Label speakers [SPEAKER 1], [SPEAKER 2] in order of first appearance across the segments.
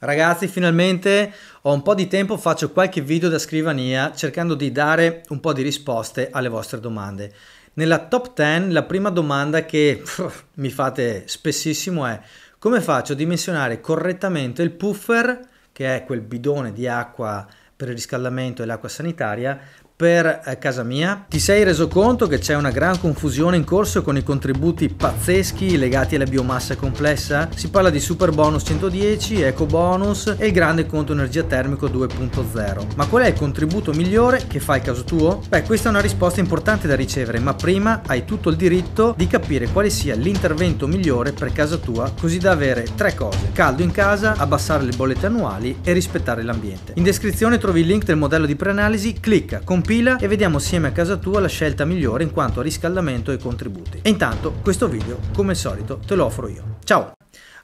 [SPEAKER 1] Ragazzi, finalmente ho un po' di tempo, faccio qualche video da scrivania cercando di dare un po' di risposte alle vostre domande. Nella top 10 la prima domanda che pff, mi fate spessissimo è come faccio a dimensionare correttamente il puffer, che è quel bidone di acqua per il riscaldamento e l'acqua sanitaria, per eh, casa mia. Ti sei reso conto che c'è una gran confusione in corso con i contributi pazzeschi legati alla biomassa complessa? Si parla di super bonus 110, eco bonus e il grande conto energia termico 2.0. Ma qual è il contributo migliore che fai caso tuo? Beh, questa è una risposta importante da ricevere, ma prima hai tutto il diritto di capire quale sia l'intervento migliore per casa tua, così da avere tre cose: caldo in casa, abbassare le bollette annuali e rispettare l'ambiente. In descrizione trovi il link del modello di preanalisi, clicca, compila Compila e vediamo assieme a casa tua la scelta migliore in quanto a riscaldamento e contributi. E intanto questo video, come al solito, te lo offro io. Ciao!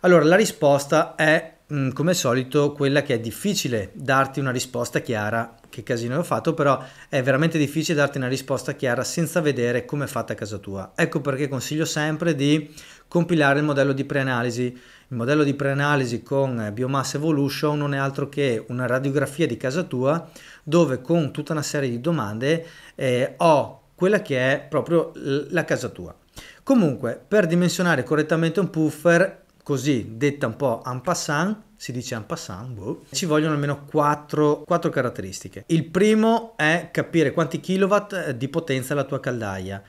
[SPEAKER 1] Allora, la risposta è Mm, come al solito quella che è difficile darti una risposta chiara, che casino ho fatto, però è veramente difficile darti una risposta chiara senza vedere come è fatta a casa tua. Ecco perché consiglio sempre di compilare il modello di preanalisi. Il modello di preanalisi con eh, Biomass Evolution non è altro che una radiografia di casa tua dove con tutta una serie di domande eh, ho quella che è proprio la casa tua. Comunque, per dimensionare correttamente un puffer così detta un po' en passant, si dice en passant, boh, ci vogliono almeno 4, 4 caratteristiche. Il primo è capire quanti kilowatt eh, di potenza ha la tua caldaia.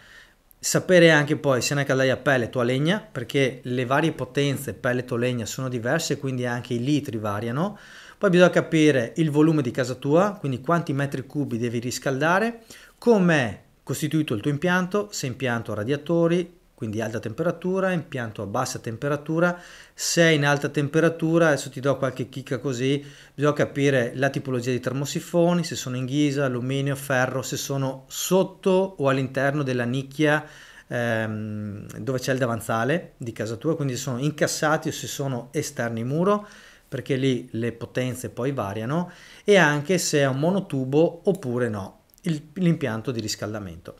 [SPEAKER 1] Sapere anche poi se è una caldaia pellet o a legna, perché le varie potenze pellet o legna sono diverse, quindi anche i litri variano. Poi bisogna capire il volume di casa tua, quindi quanti metri cubi devi riscaldare, com'è costituito il tuo impianto, se impianto a radiatori, quindi alta temperatura, impianto a bassa temperatura, se è in alta temperatura, adesso ti do qualche chicca così, bisogna capire la tipologia di termosifoni, se sono in ghisa, alluminio, ferro, se sono sotto o all'interno della nicchia ehm, dove c'è il davanzale di casa tua, quindi se sono incassati o se sono esterni muro, perché lì le potenze poi variano, e anche se è un monotubo oppure no, l'impianto di riscaldamento.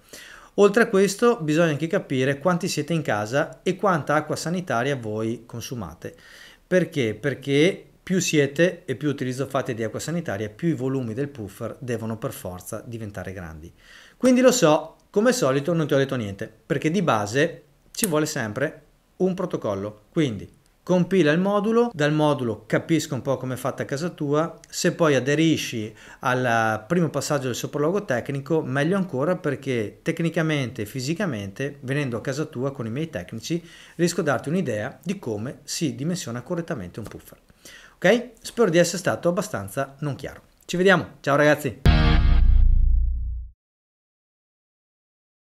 [SPEAKER 1] Oltre a questo bisogna anche capire quanti siete in casa e quanta acqua sanitaria voi consumate. Perché? Perché più siete e più utilizzo fate di acqua sanitaria, più i volumi del puffer devono per forza diventare grandi. Quindi lo so, come al solito non ti ho detto niente, perché di base ci vuole sempre un protocollo. Quindi compila il modulo, dal modulo capisco un po' come è fatta a casa tua, se poi aderisci al primo passaggio del sopralluogo tecnico, meglio ancora perché tecnicamente e fisicamente, venendo a casa tua con i miei tecnici, riesco a darti un'idea di come si dimensiona correttamente un puffer. Ok? Spero di essere stato abbastanza non chiaro. Ci vediamo, ciao ragazzi!